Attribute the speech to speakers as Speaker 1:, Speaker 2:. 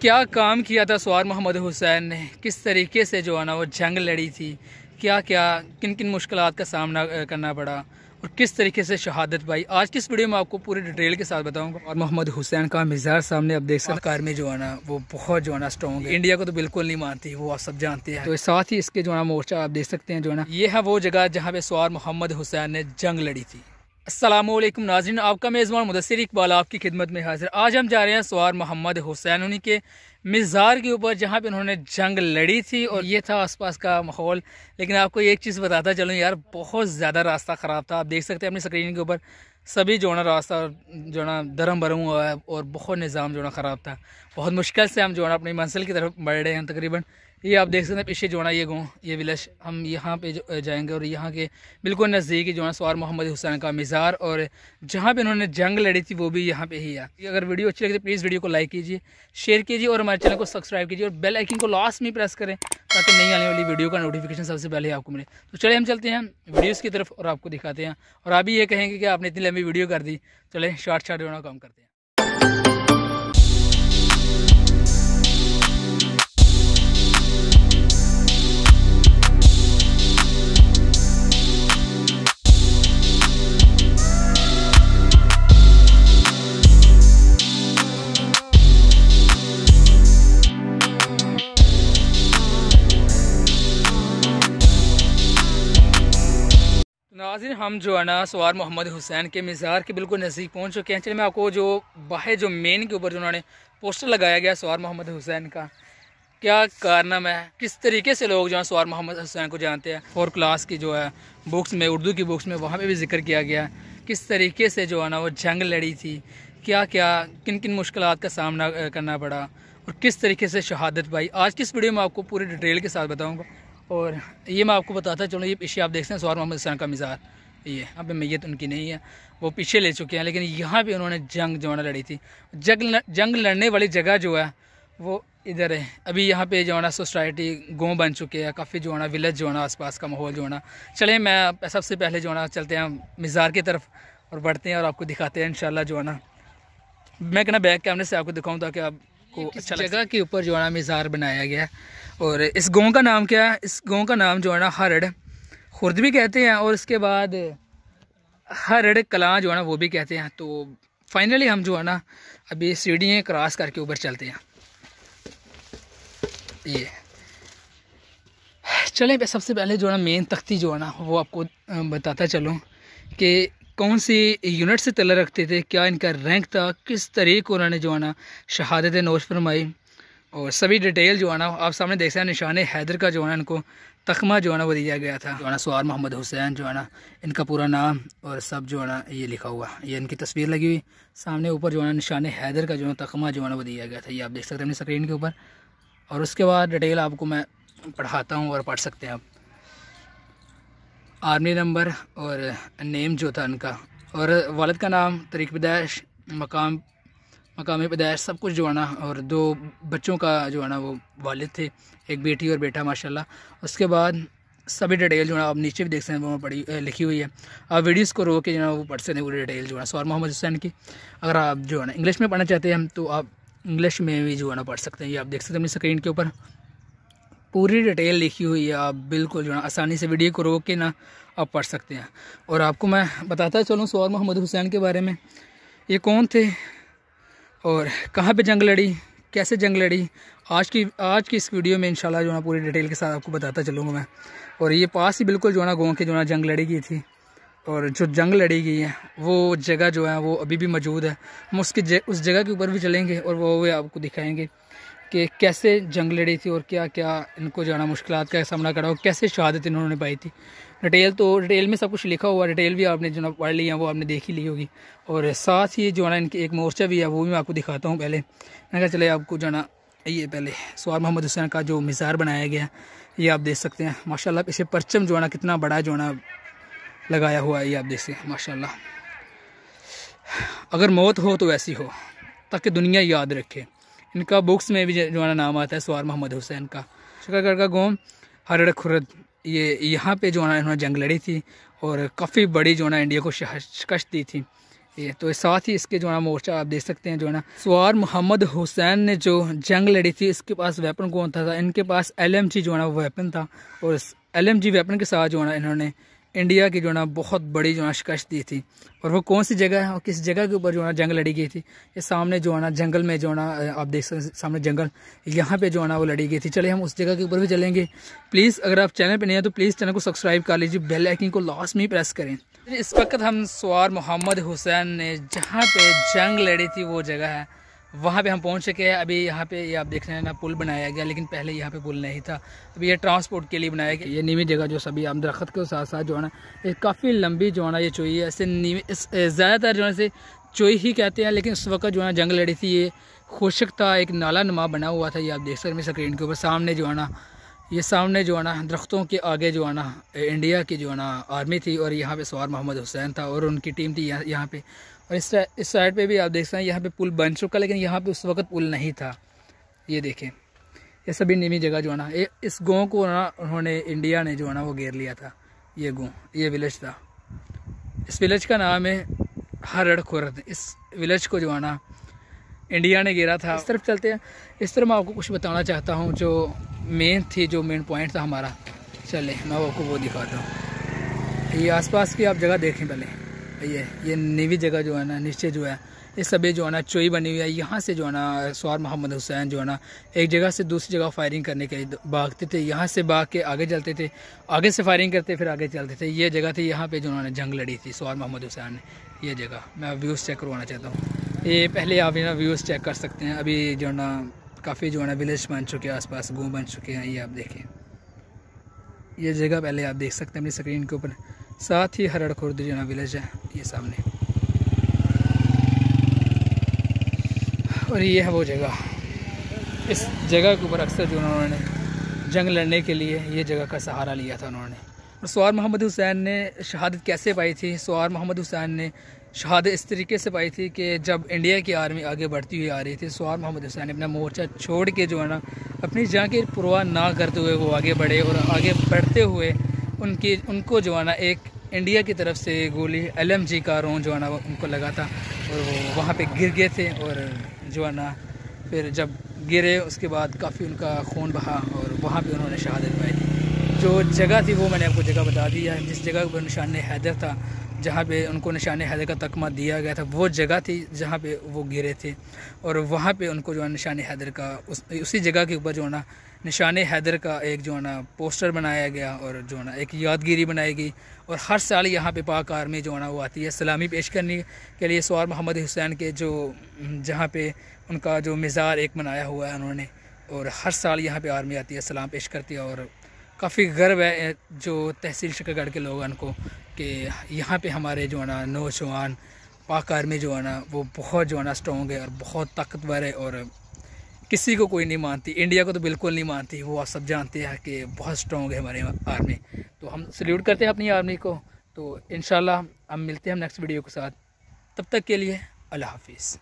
Speaker 1: क्या काम किया था सवार मोहम्मद हुसैन ने किस तरीके से जो है ना वो जंग लड़ी थी क्या क्या किन किन मुश्किल का सामना करना पड़ा और किस तरीके से शहादत पाई आज की इस वीडियो में आपको पूरी डिटेल के साथ बताऊंगा और मोहम्मद हुसैन का मिजाज सामने आप देख सकते कार में जो है ना वो बहुत जो है ना स्ट्रॉन्ग है इंडिया को तो बिल्कुल नहीं मानती वो आप सब जानते हैं तो साथ ही इसके जो है ना मोर्चा आप देख सकते हैं जो है ना ये है वो जगह जहाँ पे सवार मोहम्मद हुसैन ने जंग लड़ी थी असलम नाजरन आपका मेज़बान मुदसर इकबाल आपकी खिदमत में हाजिर आज हम जा रहे हैं सवार मोहम्मद हुसैन उन्हीं के मज़ार के ऊपर जहाँ पे उन्होंने जंग लड़ी थी और ये था आसपास का माहौल लेकिन आपको एक चीज़ बताता चलूँ यार बहुत ज़्यादा रास्ता ख़राब था आप देख सकते हैं अपनी स्क्रीन के ऊपर सभी जो ना रास्ता जो ना धर्म भरम हुआ है और बहुत निज़ाम जो ना ख़राब था बहुत मुश्किल से हम जो ना अपनी मंजिल की तरफ बढ़ रहे हैं तकरीबन ये आप देख सकते हैं पीछे जो है ये गाँव ये विलेज हम यहाँ पे जाएंगे और यहाँ के बिल्कुल नज़दीक ही जो है सवार मोहम्मद हुसैन का मज़ार और जहाँ पे इन्होंने जंग लड़ी थी वो भी यहाँ पे ही है अगर वीडियो अच्छी लगी तो प्लीज़ वीडियो को लाइक कीजिए शेयर कीजिए और हमारे चैनल को सब्सक्राइब कीजिए और बेल आइकिन को लास्ट में प्रेस करें ताकि नहीं आने वाली वीडियो का नोटिफिकेशन सबसे पहले आपको मिले तो चले हम चलते हैं वीडियोज़ की तरफ और आपको दिखाते हैं और आप ये कहेंगे कि आपने इतनी लंबी वीडियो कर दी चले शॉर्ट शार्ट जो काम करते हैं नाजिन हम जो है ना सवार मोहम्मद हुसैन के मज़ार के बिल्कुल नज़दीक पहुँच चुके हैं चलिए मैं आपको जो बाहर जो मेन के ऊपर जो उन्होंने पोस्टर लगाया गया सवार मोहम्मद हुसैन का क्या कारनामा है किस तरीके से लोग जो है सवार मोहम्मद हुसैन को जानते हैं फोर क्लास की जो है बुक्स में उर्दू की बुक्स में वहाँ पर भी जिक्र किया गया किस तरीके से जो है ना वो जंग लड़ी थी क्या क्या किन किन मुश्किल का सामना करना पड़ा और किस तरीके से शहादत पाई आज किस वीडियो में आपको पूरी डिटेल के साथ बताऊँगा और ये मैं आपको बताता चलो ये पीछे आप देख सकते हैं सवार मोहम्मद हसन का मज़ार ये अब मैयत उनकी नहीं है वो पीछे ले चुके हैं लेकिन यहाँ पे उन्होंने जंग जो है लड़ी थी जंग जंग लड़ने वाली जगह जो है वो इधर है अभी यहाँ पे जो है ना सोसाइटी गाँव बन चुके हैं काफ़ी जो है ना विलेज जो है ना आसपास का माहौल जो है ना चले मैं सबसे पहले जो है ना चलते हैं मज़ार की तरफ और बढ़ते हैं और आपको दिखाते हैं इन जो है ना मैं कहना बैक कैमरे से आपको दिखाऊँ ताकि आपको अच्छा जगह के ऊपर जो है ना मज़ार बनाया गया और इस गांव का नाम क्या है इस गांव का नाम जो है ना हरड़ खुर्द भी कहते हैं और इसके बाद हरड़ कला जो है ना वो भी कहते हैं तो फाइनली हम जो है ना अभी सीढ़ियाँ क्रॉस करके ऊपर चलते हैं ये चलें सबसे पहले जो है ना मेन तख्ती जो है ना वो आपको बताता चलूँ कि कौन सी यूनिट से तला रखते थे क्या इनका रैंक था किस तरीके उन्होंने जो है ना शहादत नोश फरमाई और सभी डिटेल जो है ना आप सामने देख सकते हैं निशान हैदर का जो है ना इनको तखमा जो है ना वो दिया गया था जो है ना सवार मोहम्मद हुसैन जो है ना इनका पूरा नाम और सब जो है ना ये लिखा हुआ ये इनकी तस्वीर लगी हुई सामने ऊपर जो है ना निशान हैदर का जो है तखमा जो है ना वो दिया गया था ये आप देख सकते हैं अपनी स्क्रीन के ऊपर और उसके बाद डिटेल आपको मैं पढ़ाता हूँ और पढ़ सकते हैं आप आर्मी नंबर और नेम जो था इनका और वालद का नाम तरीक पैदाइश मकाम मकामी पैदाइश सब कुछ जो है ना और दो बच्चों का जो है ना वो वालिद थे एक बेटी और बेटा माशाल्लाह उसके बाद सभी डिटेल जो है आप नीचे भी देख सकते हैं वो पढ़ी लिखी हुई है आप वीडियोस को रो के जो है वो पढ़ सकते हैं पूरी डिटेल जो है सौर मोहम्मद हुसैन की अगर आप जो है ना इंग्लिश में पढ़ना चाहते हैं तो आप इंग्लिश में भी जो है ना पढ़ सकते हैं ये आप देख सकते हैं अपनी स्क्रीन के ऊपर पूरी डिटेल लिखी हुई है आप बिल्कुल जो है आसानी से वीडियो को रोक के ना आप पढ़ सकते हैं और आपको मैं बताता चलूँ सौर मोहम्मद हुसैन के बारे में ये कौन थे और कहाँ पे जंग लड़ी कैसे जंग लड़ी आज की आज की इस वीडियो में इंशाल्लाह जो ना पूरी डिटेल के साथ आपको बताता चलूँगा मैं और ये पास ही बिल्कुल जो है ना गाँव के जो ना जंग लड़ी गई थी और जो जंग लड़ी गई है वो जगह जो है वो अभी भी मौजूद है हम उसके ज, उस जगह के ऊपर भी चलेंगे और वो भी आपको दिखाएँगे कि कैसे जंग लड़ी थी और क्या क्या इनको जाना मुश्किल का सामना करा और कैसे शहादत इन्होंने पाई थी डिटेल तो डिटेल में सब कुछ लिखा हुआ डिटेल भी आपने जो पढ़ ली है वो आपने देखी ली होगी और साथ ही जो है ना इनकी एक मोर्चा भी है वो भी मैं आपको दिखाता हूँ पहले मैंने कहा चले आपको जो ना ये पहले सवार मोहम्मद हुसैन का जो मिज़ार बनाया गया ये आप देख सकते हैं माशाल्लाह इसे परचम जो है ना कितना बड़ा जो है ना लगाया हुआ है ये आप देख सकते हैं माशाल्लाह अगर मौत हो तो वैसी हो ताकि दुनिया याद रखे इनका बुक्स में भी जो है ना नाम आता है सवार मोहम्मद हुसैन का शकर का गोम हरड़ खुरद ये यहाँ पे जो है इन्होंने जंग लड़ी थी और काफ़ी बड़ी जो है ना इंडिया को शिकश दी थी ये तो साथ ही इसके जो है मोर्चा आप देख सकते हैं जो है ना सवार मोहम्मद हुसैन ने जो जंग लड़ी थी इसके पास वेपन कौन था, था इनके पास एल जो है ना वेपन था और एल वेपन के साथ जो है ना इन्होंने इंडिया की जो ना बहुत बड़ी जो ना शिकश दी थी और वो कौन सी जगह है और किस जगह के ऊपर जो ना जंग लड़ी गई थी ये सामने जो है ना जंगल में जो है ना आप देख सकते सामने जंगल यहाँ पे जो है ना वो लड़ी गई थी चले हम उस जगह के ऊपर भी चलेंगे प्लीज़ अगर आप चैनल पे नहीं हैं तो प्लीज़ चैनल को सब्सक्राइब कर लीजिए बेल आइकन को लास्ट में ही प्रेस करें इस वक्त हम सवार मोहम्मद हुसैन ने जहाँ पर जंग लड़ी थी वो जगह है वहाँ पे हम पहुँच सके हैं अभी यहाँ पे ये यह आप देख रहे हैं ना पुल बनाया गया लेकिन पहले यहाँ पे पुल नहीं था अभी ये ट्रांसपोर्ट के लिए बनाया गया ये नीवी जगह जो सभी आम दरख्त के साथ साथ जो है ना ये काफ़ी लंबी जो है ना ये चोई है ऐसे नीवी ज़्यादातर जो है से चोई ही कहते हैं लेकिन उस वक्त जो है ना जंग लड़ी थी ये खुशक था एक नाला नुमा बना हुआ था ये आप देख सकते हैं स्क्रीन के ऊपर सामने जो है ना ये सामने जो है ना दरख्तों के आगे जो है ना इंडिया की जो है ना आर्मी थी और यहाँ पे सवार मोहम्मद हुसैन था और उनकी टीम थी यहाँ यहाँ पे और इस इस साइड पे भी आप देख सकते हैं यहाँ पे पुल बन चुका लेकिन यहाँ पे उस वक्त पुल नहीं था ये देखें ये सभी नीमी जगह जो है ना इस गाँव को ना उन्होंने इंडिया ने जो है ना वो घेर लिया था ये गाँव ये विलेज था इस विलेज का नाम है हरड़ खुरद इस विलेज को जो है ना इंडिया ने घेरा था इस तरफ चलते हैं इस तरफ मैं आपको कुछ बताना चाहता हूँ जो मेन थी जो मेन पॉइंट था हमारा चले मैं आपको वो दिखाता हूँ ये आसपास की आप जगह देखें पहले ये ये नीवी जगह जो है ना नीचे जो है ये सभी जो है ना चोई बनी हुई है यहाँ से जो है ना सवार मोहम्मद हुसैन जो है ना एक जगह से दूसरी जगह फायरिंग करने के लिए भागते थे यहाँ से भाग के आगे चलते थे आगे से फायरिंग करते फिर आगे चलते थे ये जगह थी यहाँ पे जो उन्होंने जंग लड़ी थी सवार मोहम्मद हुसैन ने ये जगह मैं व्यूज़ चेक करवाना चाहता हूँ ये पहले आप ना व्यूज़ चेक कर सकते हैं अभी जो है ना काफ़ी जो है ना विलेज बन चुके हैं आसपास गांव बन चुके हैं ये आप देखें ये जगह पहले आप देख सकते हैं अपनी स्क्रीन के ऊपर साथ ही हरड़ खुर्द जो है ना विलेज है ये सामने और ये है वो जगह इस जगह के ऊपर अक्सर जो उन्होंने जंग लड़ने के लिए ये जगह का सहारा लिया था उन्होंने और सवार मोहम्मद हुसैन ने शहादत कैसे पाई थी सवार मोहम्मद हुसैन ने शहादत इस तरीके से पाई थी कि जब इंडिया की आर्मी आगे बढ़ती हुई आ रही थी सवार मोहम्मद हुसैन ने अपना मोर्चा छोड़ के जो है ना अपनी जान की परवाह ना करते हुए वो आगे बढ़े और आगे बढ़ते हुए उनकी उनको जो है ना एक इंडिया की तरफ से गोली एल का रोन जो है ना उनको लगा था और वो वहाँ पर गिर गए थे और जो है ना फिर जब गिरे उसके बाद काफ़ी उनका खून बहा और वहाँ पर उन्होंने शहादत पाई थी जो जगह थी वो मैंने आपको जगह बता दी है जिस जगह पर निशान हैदर था जहाँ पे उनको निशान हैदर का तकमा दिया गया था वो जगह थी जहाँ पे वो गिरे थे और वहाँ पे उनको जो है निशान हैदर का उस उसी जगह के ऊपर जो है ना निशान हैदर का एक जो है ना पोस्टर बनाया गया और जो है ना एक यादगिरी बनाई गई और हर साल यहाँ पे पाक आर्मी जो है ना वो आती है सलामी पेश करने के लिए सवार मोहम्मद हुसैन के जो जहाँ पे उनका जो मज़ार एक बनाया हुआ है उन्होंने और हर साल यहाँ पे आर्मी आती है सलाम पेश करती है और काफ़ी गर्व है जो तहसील शिकागढ़ के लोगों को कि यहाँ पे हमारे जो है ना नौजवान पाक आर्मी जो है ना वो बहुत जो है ना स्ट्रॉन्ग है और बहुत ताकतवर है और किसी को कोई नहीं मानती इंडिया को तो बिल्कुल नहीं मानती वो आप सब जानते हैं कि बहुत स्ट्रॉन्ग है हमारे आर्मी तो हम सल्यूट करते हैं अपनी आर्मी को तो इन हम मिलते हैं हम नेक्स्ट वीडियो के साथ तब तक के लिए अल्लाह हाफिज़